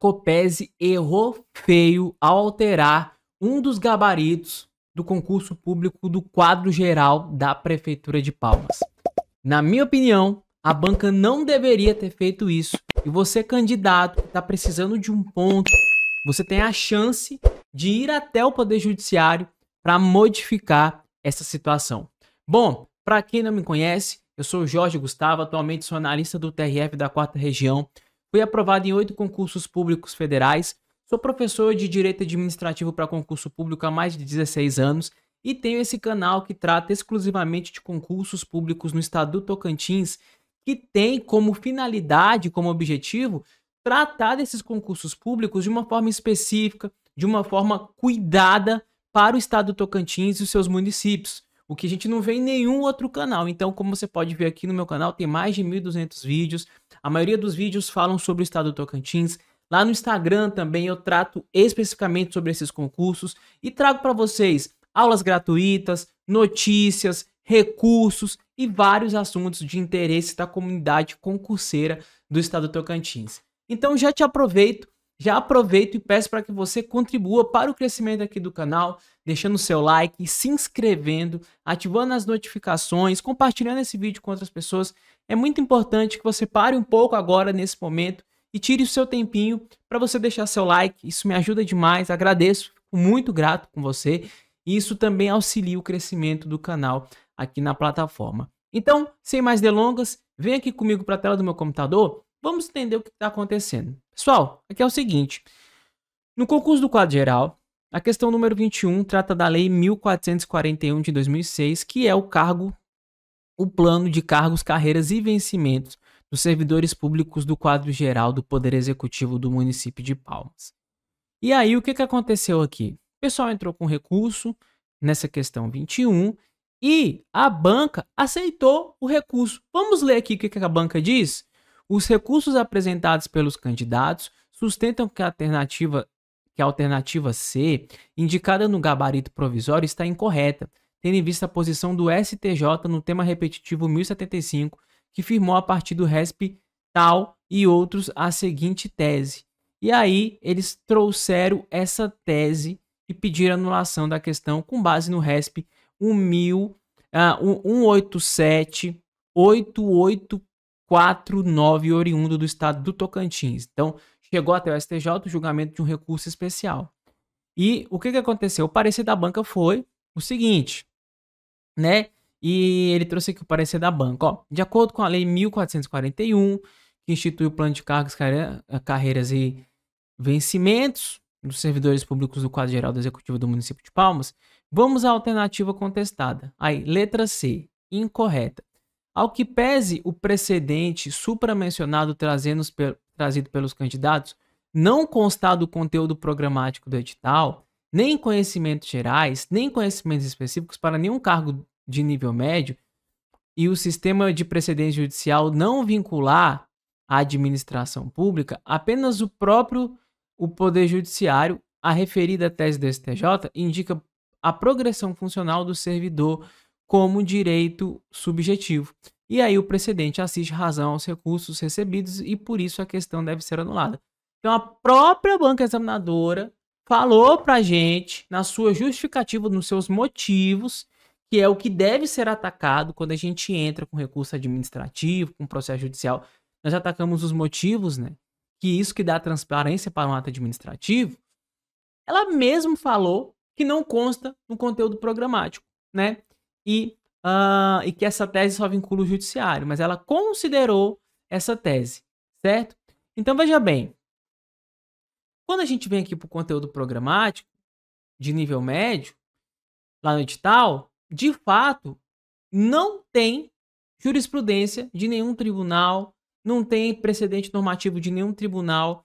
Copese errou feio ao alterar um dos gabaritos do concurso público do quadro geral da Prefeitura de Palmas. Na minha opinião, a banca não deveria ter feito isso. E você, candidato, está precisando de um ponto, você tem a chance de ir até o Poder Judiciário para modificar essa situação. Bom, para quem não me conhece, eu sou Jorge Gustavo, atualmente sou analista do TRF da Quarta Região. Fui aprovado em oito concursos públicos federais. Sou professor de Direito Administrativo para concurso público há mais de 16 anos e tenho esse canal que trata exclusivamente de concursos públicos no estado do Tocantins, que tem como finalidade, como objetivo, tratar desses concursos públicos de uma forma específica, de uma forma cuidada para o estado do Tocantins e os seus municípios o que a gente não vê em nenhum outro canal. Então, como você pode ver aqui no meu canal, tem mais de 1.200 vídeos. A maioria dos vídeos falam sobre o estado do Tocantins. Lá no Instagram também eu trato especificamente sobre esses concursos e trago para vocês aulas gratuitas, notícias, recursos e vários assuntos de interesse da comunidade concurseira do estado do Tocantins. Então já te aproveito já aproveito e peço para que você contribua para o crescimento aqui do canal, deixando seu like, se inscrevendo, ativando as notificações, compartilhando esse vídeo com outras pessoas. É muito importante que você pare um pouco agora nesse momento e tire o seu tempinho para você deixar seu like. Isso me ajuda demais, agradeço, fico muito grato com você. E isso também auxilia o crescimento do canal aqui na plataforma. Então, sem mais delongas, vem aqui comigo para a tela do meu computador, vamos entender o que está acontecendo. Pessoal, aqui é o seguinte. No concurso do quadro geral, a questão número 21 trata da Lei 1441 de 2006, que é o cargo, o plano de cargos, carreiras e vencimentos dos servidores públicos do quadro geral do Poder Executivo do município de Palmas. E aí, o que, que aconteceu aqui? O pessoal entrou com recurso nessa questão 21 e a banca aceitou o recurso. Vamos ler aqui o que, que a banca diz? Os recursos apresentados pelos candidatos sustentam que a alternativa que a alternativa C, indicada no gabarito provisório, está incorreta, tendo em vista a posição do STJ no tema repetitivo 1075, que firmou a partir do RESP tal e outros a seguinte tese. E aí eles trouxeram essa tese e pediram anulação da questão com base no RESP 1000, uh, 187 49 oriundo do estado do Tocantins. Então, chegou até o STJ o julgamento de um recurso especial. E o que, que aconteceu? O parecer da banca foi o seguinte, né? E ele trouxe aqui o parecer da banca. Ó, de acordo com a Lei 1441, que institui o plano de cargos, carreiras e vencimentos dos servidores públicos do quadro geral do Executivo do município de Palmas, vamos à alternativa contestada. Aí, letra C, incorreta. Ao que pese o precedente supramencionado trazido pelos candidatos, não constar do conteúdo programático do edital, nem conhecimentos gerais, nem conhecimentos específicos para nenhum cargo de nível médio, e o sistema de precedência judicial não vincular a administração pública, apenas o próprio o Poder Judiciário, a referida tese do STJ, indica a progressão funcional do servidor como direito subjetivo. E aí o precedente assiste razão aos recursos recebidos e por isso a questão deve ser anulada. Então a própria banca examinadora falou pra gente, na sua justificativa, nos seus motivos, que é o que deve ser atacado quando a gente entra com recurso administrativo, com processo judicial. Nós atacamos os motivos, né? Que isso que dá transparência para um ato administrativo. Ela mesmo falou que não consta no conteúdo programático, né? e, uh, e que essa tese só vincula o judiciário, mas ela considerou essa tese, certo? Então veja bem, quando a gente vem aqui para o conteúdo programático de nível médio, lá no edital, de fato, não tem jurisprudência de nenhum tribunal, não tem precedente normativo de nenhum tribunal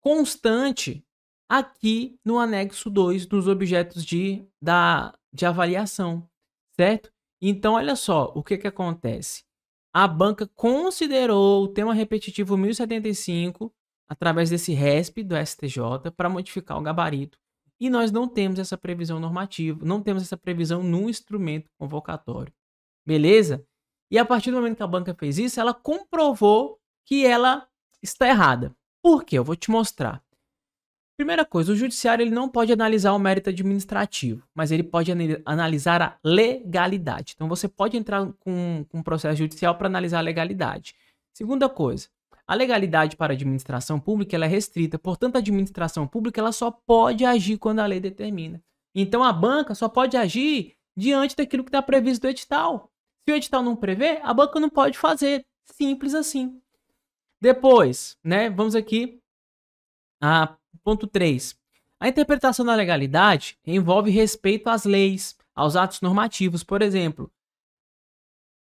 constante aqui no anexo 2 dos objetos de, da, de avaliação certo? Então, olha só o que, que acontece. A banca considerou o tema repetitivo 1075 através desse RESP do STJ para modificar o gabarito e nós não temos essa previsão normativa, não temos essa previsão no instrumento convocatório. Beleza? E a partir do momento que a banca fez isso, ela comprovou que ela está errada. Por quê? Eu vou te mostrar. Primeira coisa, o judiciário ele não pode analisar o mérito administrativo, mas ele pode analisar a legalidade. Então você pode entrar com, com um processo judicial para analisar a legalidade. Segunda coisa, a legalidade para a administração pública é restrita, portanto a administração pública ela só pode agir quando a lei determina. Então a banca só pode agir diante daquilo que está previsto do edital. Se o edital não prevê, a banca não pode fazer. Simples assim. Depois, né? Vamos aqui a Ponto 3. A interpretação da legalidade envolve respeito às leis, aos atos normativos, por exemplo,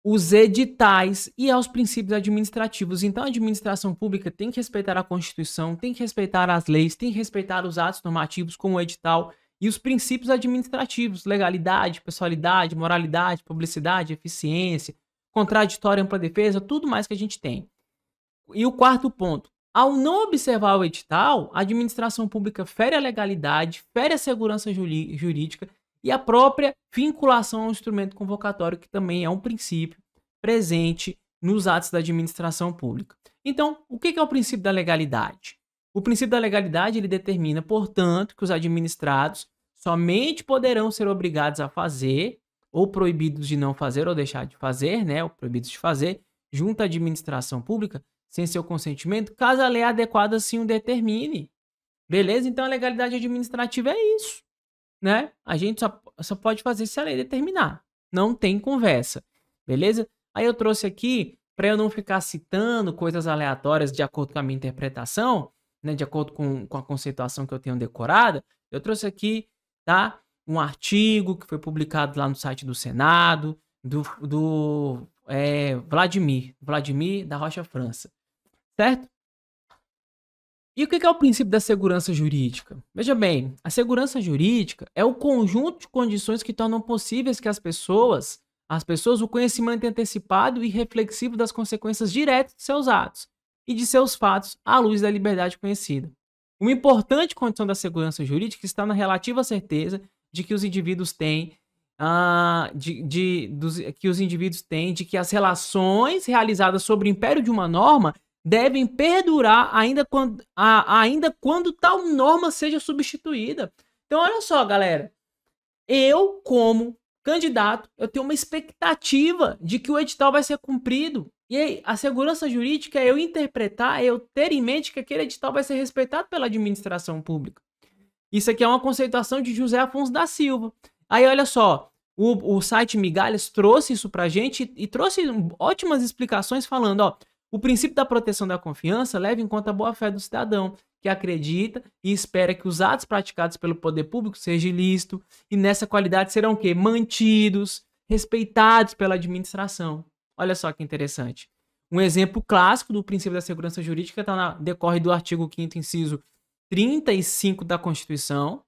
os editais e aos princípios administrativos. Então, a administração pública tem que respeitar a Constituição, tem que respeitar as leis, tem que respeitar os atos normativos, como o edital, e os princípios administrativos, legalidade, pessoalidade, moralidade, publicidade, eficiência, contraditório, ampla defesa, tudo mais que a gente tem. E o quarto ponto, ao não observar o edital, a administração pública fere a legalidade, fere a segurança jurídica e a própria vinculação ao instrumento convocatório, que também é um princípio presente nos atos da administração pública. Então, o que é o princípio da legalidade? O princípio da legalidade ele determina, portanto, que os administrados somente poderão ser obrigados a fazer ou proibidos de não fazer ou deixar de fazer, né, ou proibidos de fazer, junto à administração pública, sem seu consentimento, caso a lei adequada assim o determine. Beleza? Então a legalidade administrativa é isso, né? A gente só, só pode fazer se a lei determinar. Não tem conversa, beleza? Aí eu trouxe aqui, para eu não ficar citando coisas aleatórias de acordo com a minha interpretação, né, de acordo com, com a conceituação que eu tenho decorada, eu trouxe aqui, tá? Um artigo que foi publicado lá no site do Senado, do, do é, Vladimir, Vladimir da Rocha França certo? E o que é o princípio da segurança jurídica? Veja bem, a segurança jurídica é o conjunto de condições que tornam possíveis que as pessoas, as pessoas, o conhecimento antecipado e reflexivo das consequências diretas de seus atos e de seus fatos à luz da liberdade conhecida. Uma importante condição da segurança jurídica está na relativa certeza de que os indivíduos têm ah, de, de dos, que os indivíduos têm de que as relações realizadas sobre o império de uma norma devem perdurar ainda quando, a, ainda quando tal norma seja substituída. Então, olha só, galera. Eu, como candidato, eu tenho uma expectativa de que o edital vai ser cumprido. E aí, a segurança jurídica é eu interpretar, é eu ter em mente que aquele edital vai ser respeitado pela administração pública. Isso aqui é uma conceituação de José Afonso da Silva. Aí, olha só, o, o site Migalhas trouxe isso pra gente e, e trouxe ótimas explicações falando, ó, o princípio da proteção da confiança leva em conta a boa-fé do cidadão, que acredita e espera que os atos praticados pelo poder público sejam ilícitos e nessa qualidade serão que mantidos, respeitados pela administração. Olha só que interessante. Um exemplo clássico do princípio da segurança jurídica tá na decorre do artigo 5 inciso 35 da Constituição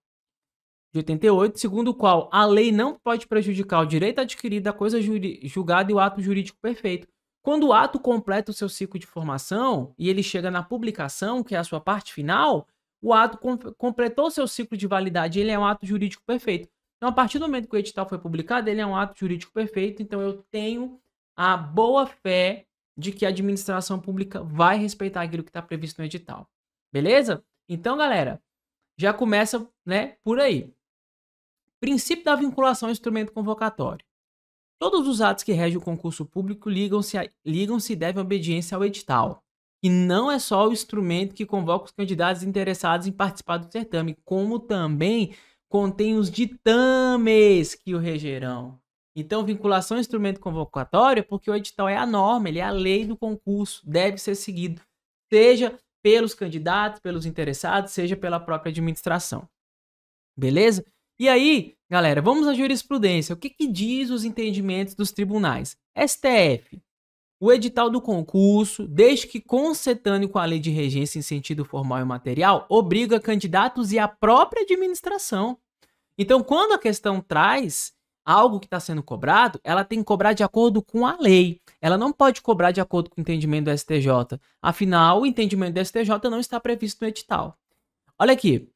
de 88, segundo o qual a lei não pode prejudicar o direito adquirido da coisa julgada e o ato jurídico perfeito, quando o ato completa o seu ciclo de formação e ele chega na publicação, que é a sua parte final, o ato completou o seu ciclo de validade, ele é um ato jurídico perfeito. Então, a partir do momento que o edital foi publicado, ele é um ato jurídico perfeito, então eu tenho a boa fé de que a administração pública vai respeitar aquilo que está previsto no edital. Beleza? Então, galera, já começa né, por aí. Princípio da vinculação ao instrumento convocatório. Todos os atos que regem o concurso público ligam-se e ligam devem obediência ao edital. E não é só o instrumento que convoca os candidatos interessados em participar do certame, como também contém os ditames que o regerão. Então, vinculação ao instrumento convocatório é porque o edital é a norma, ele é a lei do concurso, deve ser seguido, seja pelos candidatos, pelos interessados, seja pela própria administração. Beleza? E aí, galera, vamos à jurisprudência. O que, que diz os entendimentos dos tribunais? STF. O edital do concurso, desde que concetâneo com a lei de regência em sentido formal e material, obriga candidatos e a própria administração. Então, quando a questão traz algo que está sendo cobrado, ela tem que cobrar de acordo com a lei. Ela não pode cobrar de acordo com o entendimento do STJ. Afinal, o entendimento do STJ não está previsto no edital. Olha aqui.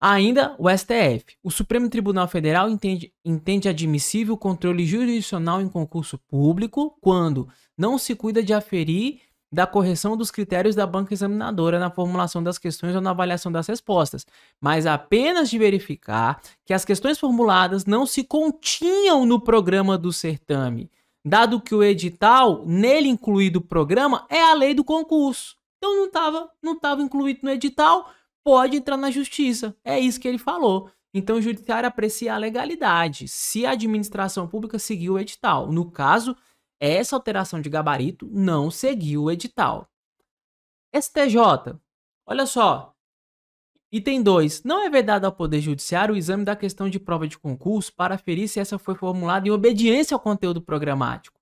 Ainda o STF. O Supremo Tribunal Federal entende, entende admissível o controle jurisdicional em concurso público quando não se cuida de aferir da correção dos critérios da banca examinadora na formulação das questões ou na avaliação das respostas, mas apenas de verificar que as questões formuladas não se continham no programa do certame, dado que o edital, nele incluído o programa, é a lei do concurso. Então não estava não tava incluído no edital, pode entrar na justiça. É isso que ele falou. Então, o judiciário aprecia a legalidade, se a administração pública seguiu o edital. No caso, essa alteração de gabarito não seguiu o edital. STJ, olha só. Item 2. Não é vedado ao Poder Judiciário o exame da questão de prova de concurso para aferir se essa foi formulada em obediência ao conteúdo programático,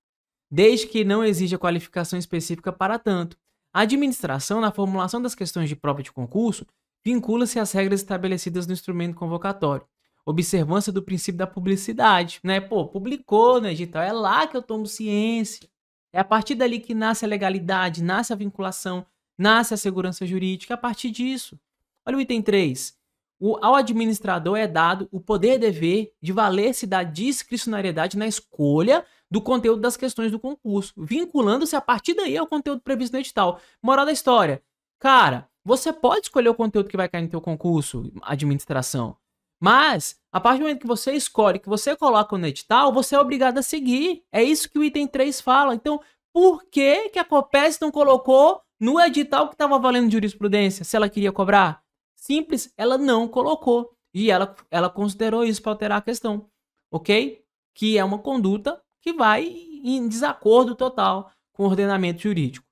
desde que não exija qualificação específica para tanto. A administração, na formulação das questões de prova de concurso, vincula-se às regras estabelecidas no instrumento convocatório. Observância do princípio da publicidade, né? Pô, publicou, né, edital, é lá que eu tomo ciência. É a partir dali que nasce a legalidade, nasce a vinculação, nasce a segurança jurídica, é a partir disso. Olha o item 3. O, ao administrador é dado o poder dever de valer-se da discricionariedade na escolha do conteúdo das questões do concurso, vinculando-se a partir daí ao conteúdo previsto no edital. Moral da história. Cara, você pode escolher o conteúdo que vai cair no teu concurso, administração. Mas, a partir do momento que você escolhe, que você coloca no edital, você é obrigado a seguir. É isso que o item 3 fala. Então, por que, que a COPES não colocou no edital que estava valendo jurisprudência, se ela queria cobrar? Simples, ela não colocou. E ela, ela considerou isso para alterar a questão, ok? Que é uma conduta que vai em desacordo total com o ordenamento jurídico.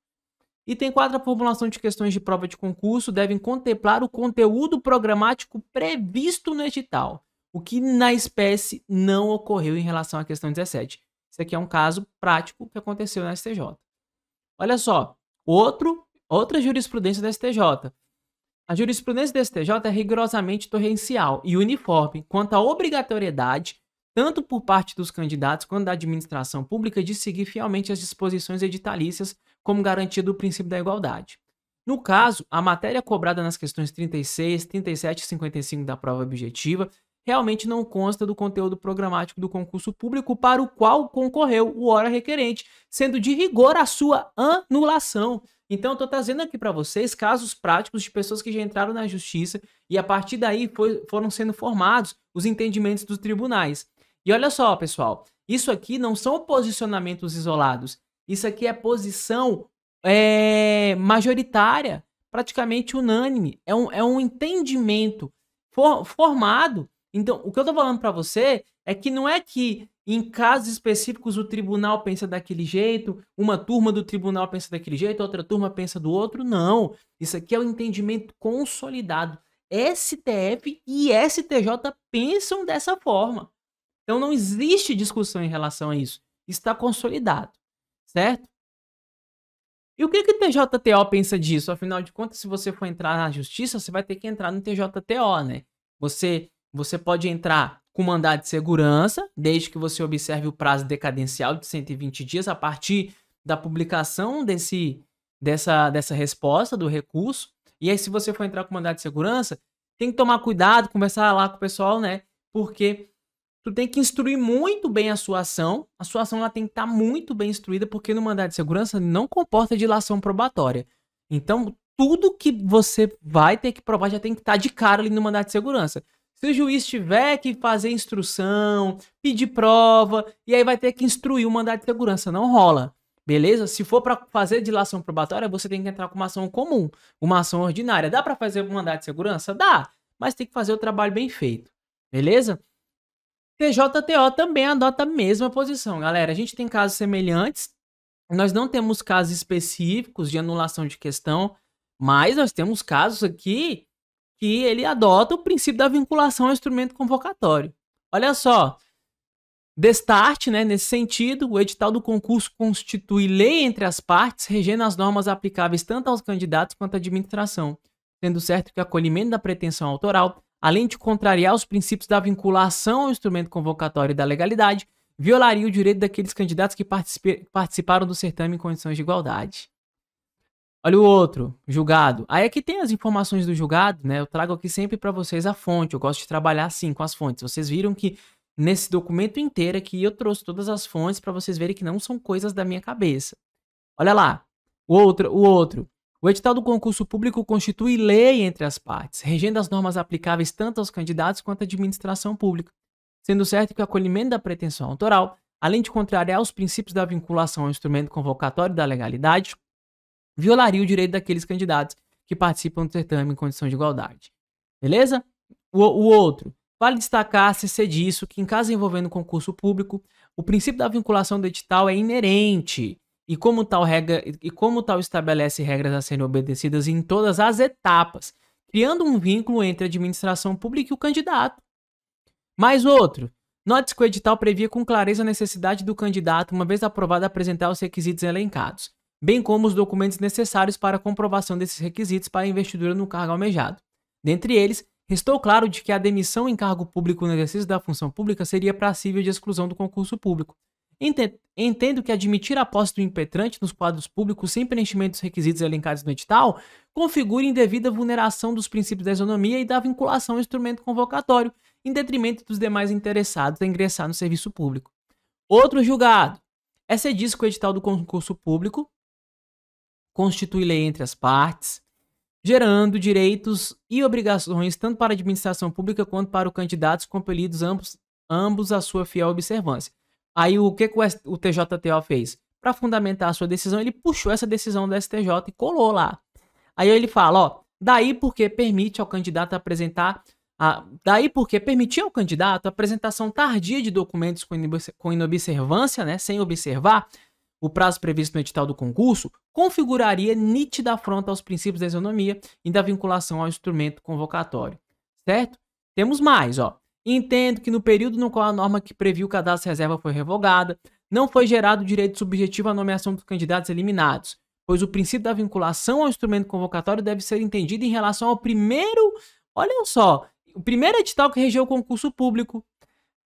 Item 4, a formulação de questões de prova de concurso devem contemplar o conteúdo programático previsto no edital, o que na espécie não ocorreu em relação à questão 17. Isso aqui é um caso prático que aconteceu na STJ. Olha só, outro, outra jurisprudência da STJ. A jurisprudência da STJ é rigorosamente torrencial e uniforme quanto à obrigatoriedade, tanto por parte dos candidatos quanto da administração pública, de seguir fielmente as disposições editalícias como garantia do princípio da igualdade. No caso, a matéria cobrada nas questões 36, 37 e 55 da prova objetiva realmente não consta do conteúdo programático do concurso público para o qual concorreu o hora requerente, sendo de rigor a sua anulação. Então, estou trazendo aqui para vocês casos práticos de pessoas que já entraram na justiça e a partir daí foi, foram sendo formados os entendimentos dos tribunais. E olha só, pessoal, isso aqui não são posicionamentos isolados. Isso aqui é posição é, majoritária, praticamente unânime. É um, é um entendimento for, formado. Então, o que eu estou falando para você é que não é que em casos específicos o tribunal pensa daquele jeito, uma turma do tribunal pensa daquele jeito, outra turma pensa do outro. Não. Isso aqui é o um entendimento consolidado. STF e STJ pensam dessa forma. Então não existe discussão em relação a isso. Está consolidado certo? E o que, que o TJTO pensa disso? Afinal de contas, se você for entrar na justiça, você vai ter que entrar no TJTO, né? Você, você pode entrar com mandado de segurança, desde que você observe o prazo decadencial de 120 dias a partir da publicação desse, dessa, dessa resposta do recurso. E aí, se você for entrar com mandado de segurança, tem que tomar cuidado, conversar lá com o pessoal, né? Porque tu tem que instruir muito bem a sua ação. A sua ação ela tem que estar tá muito bem instruída, porque no mandado de segurança não comporta dilação probatória. Então, tudo que você vai ter que provar já tem que estar tá de cara ali no mandado de segurança. Se o juiz tiver que fazer instrução, pedir prova, e aí vai ter que instruir o mandado de segurança, não rola. Beleza? Se for para fazer dilação probatória, você tem que entrar com uma ação comum, uma ação ordinária. Dá para fazer um mandado de segurança? Dá, mas tem que fazer o trabalho bem feito. Beleza? TJTO também adota a mesma posição, galera. A gente tem casos semelhantes. Nós não temos casos específicos de anulação de questão, mas nós temos casos aqui que ele adota o princípio da vinculação ao instrumento convocatório. Olha só, Destarte, né, nesse sentido, o edital do concurso constitui lei entre as partes, regendo as normas aplicáveis tanto aos candidatos quanto à administração, sendo certo que o acolhimento da pretensão autoral além de contrariar os princípios da vinculação ao instrumento convocatório e da legalidade, violaria o direito daqueles candidatos que participaram do certame em condições de igualdade. Olha o outro, julgado. Aí aqui tem as informações do julgado, né? Eu trago aqui sempre para vocês a fonte. Eu gosto de trabalhar assim com as fontes. Vocês viram que nesse documento inteiro aqui eu trouxe todas as fontes para vocês verem que não são coisas da minha cabeça. Olha lá. O outro, o outro. O edital do concurso público constitui lei entre as partes, regendo as normas aplicáveis tanto aos candidatos quanto à administração pública, sendo certo que o acolhimento da pretensão autoral, além de contrariar os princípios da vinculação ao instrumento convocatório da legalidade, violaria o direito daqueles candidatos que participam do certame em condição de igualdade. Beleza? O, o outro. Vale destacar-se ser disso que, em caso envolvendo concurso público, o princípio da vinculação do edital é inerente e como tal regra e como tal estabelece regras a serem obedecidas em todas as etapas, criando um vínculo entre a administração pública e o candidato. Mais outro. Note que o edital previa com clareza a necessidade do candidato, uma vez aprovado, apresentar os requisitos elencados, bem como os documentos necessários para a comprovação desses requisitos para a investidura no cargo almejado. Dentre eles, restou claro de que a demissão em cargo público no exercício da função pública seria passível de exclusão do concurso público, Entendo que admitir a posse do impetrante nos quadros públicos sem preenchimento dos requisitos elencados no edital configura indevida vulneração dos princípios da isonomia e da vinculação ao instrumento convocatório, em detrimento dos demais interessados a ingressar no serviço público. Outro julgado. É cedido que o edital do concurso público constitui lei entre as partes, gerando direitos e obrigações tanto para a administração pública quanto para os candidatos compelidos ambos, ambos sua fiel observância. Aí o que, que o TJTO fez? Para fundamentar a sua decisão, ele puxou essa decisão do STJ e colou lá. Aí ele fala, ó, daí porque permite ao candidato apresentar daí porque permitir ao candidato a apresentação tardia de documentos com inobservância, né, sem observar o prazo previsto no edital do concurso, configuraria nítida afronta aos princípios da isonomia e da vinculação ao instrumento convocatório, certo? Temos mais, ó. Entendo que no período no qual a norma que previu o cadastro reserva foi revogada, não foi gerado direito subjetivo à nomeação dos candidatos eliminados, pois o princípio da vinculação ao instrumento convocatório deve ser entendido em relação ao primeiro, olhem só, o primeiro edital que regeu o concurso público.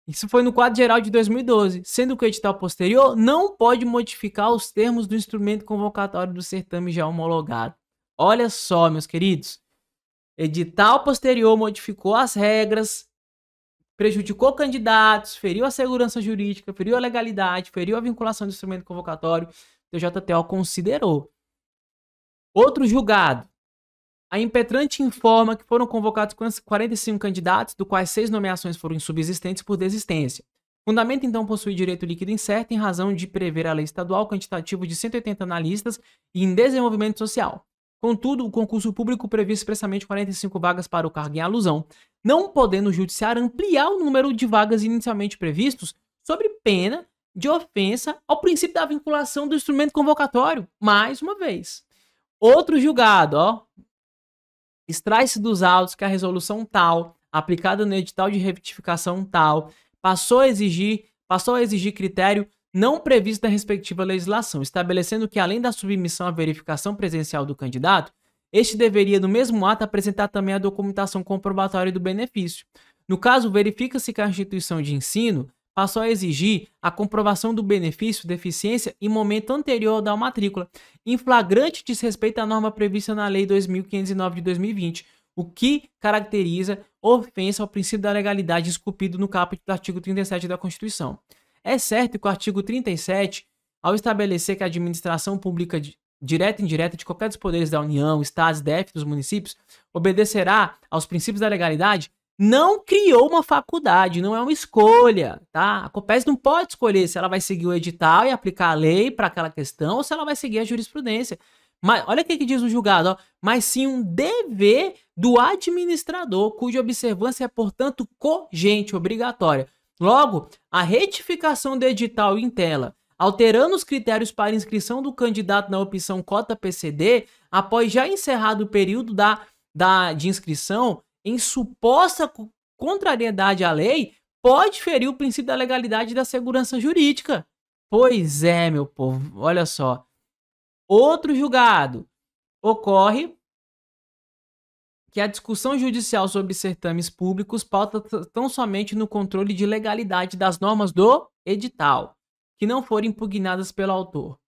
Isso foi no quadro geral de 2012, sendo que o edital posterior não pode modificar os termos do instrumento convocatório do certame já homologado. Olha só, meus queridos. Edital posterior modificou as regras prejudicou candidatos, feriu a segurança jurídica, feriu a legalidade, feriu a vinculação do instrumento convocatório, o JTO considerou. Outro julgado. A impetrante informa que foram convocados 45 candidatos, do quais seis nomeações foram insubsistentes por desistência. Fundamento, então, possui direito líquido incerto em razão de prever a lei estadual quantitativo de 180 analistas e em desenvolvimento social. Contudo, o concurso público prevê expressamente 45 vagas para o cargo em alusão, não podendo o judiciário ampliar o número de vagas inicialmente previstos sobre pena de ofensa ao princípio da vinculação do instrumento convocatório, mais uma vez. Outro julgado, ó, extrai-se dos autos que a resolução tal, aplicada no edital de retificação tal, passou a exigir, passou a exigir critério não previsto na respectiva legislação, estabelecendo que, além da submissão à verificação presencial do candidato, este deveria, no mesmo ato, apresentar também a documentação comprobatória do benefício. No caso, verifica-se que a instituição de ensino passou a exigir a comprovação do benefício deficiência em momento anterior da matrícula, em flagrante desrespeito à norma prevista na Lei 2509 de 2020, o que caracteriza ofensa ao princípio da legalidade esculpido no caput do artigo 37 da Constituição. É certo que o artigo 37, ao estabelecer que a administração pública direta e indireta de qualquer dos poderes da União, estados, DF dos municípios, obedecerá aos princípios da legalidade, não criou uma faculdade, não é uma escolha, tá? A COPES não pode escolher se ela vai seguir o edital e aplicar a lei para aquela questão ou se ela vai seguir a jurisprudência. Mas olha o que diz o julgado, ó, mas sim um dever do administrador, cuja observância é, portanto, cogente, obrigatória. Logo, a retificação do edital em tela, alterando os critérios para inscrição do candidato na opção cota PCD, após já encerrado o período da, da, de inscrição, em suposta contrariedade à lei, pode ferir o princípio da legalidade e da segurança jurídica. Pois é, meu povo, olha só. Outro julgado ocorre que a discussão judicial sobre certames públicos pauta tão somente no controle de legalidade das normas do edital, que não foram impugnadas pelo autor,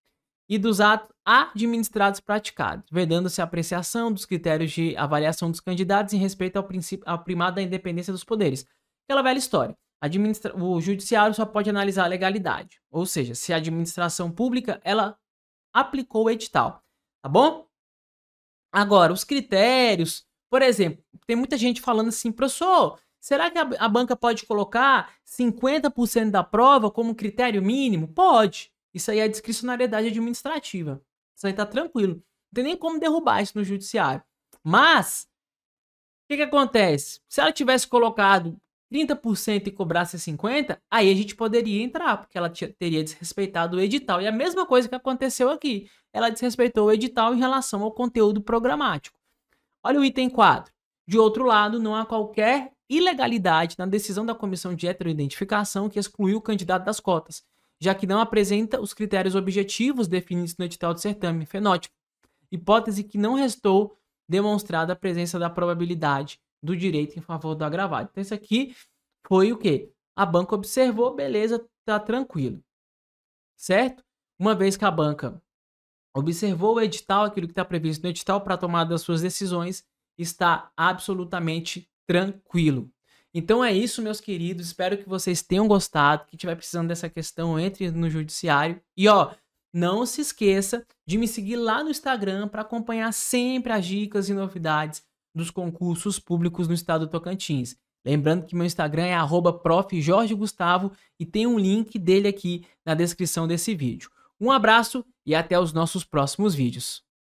e dos atos administrados praticados, vedando-se a apreciação dos critérios de avaliação dos candidatos em respeito ao, princípio, ao primado da independência dos poderes. Aquela velha história. Administra o judiciário só pode analisar a legalidade, ou seja, se a administração pública ela aplicou o edital, tá bom? Agora, os critérios por exemplo, tem muita gente falando assim, professor, será que a, a banca pode colocar 50% da prova como critério mínimo? Pode. Isso aí é discricionariedade administrativa. Isso aí tá tranquilo. Não tem nem como derrubar isso no judiciário. Mas, o que, que acontece? Se ela tivesse colocado 30% e cobrasse 50%, aí a gente poderia entrar, porque ela teria desrespeitado o edital. E a mesma coisa que aconteceu aqui. Ela desrespeitou o edital em relação ao conteúdo programático. Olha o item 4. De outro lado, não há qualquer ilegalidade na decisão da comissão de heteroidentificação que excluiu o candidato das cotas, já que não apresenta os critérios objetivos definidos no edital de certame fenótipo, hipótese que não restou demonstrada a presença da probabilidade do direito em favor do agravado. Então, isso aqui foi o que? A banca observou, beleza, tá tranquilo. Certo? Uma vez que a banca observou o edital, aquilo que está previsto no edital para tomar das suas decisões, está absolutamente tranquilo. Então é isso, meus queridos. Espero que vocês tenham gostado. Quem estiver precisando dessa questão, entre no judiciário. E ó, não se esqueça de me seguir lá no Instagram para acompanhar sempre as dicas e novidades dos concursos públicos no estado do Tocantins. Lembrando que meu Instagram é @profjorgegustavo e tem um link dele aqui na descrição desse vídeo. Um abraço e até os nossos próximos vídeos.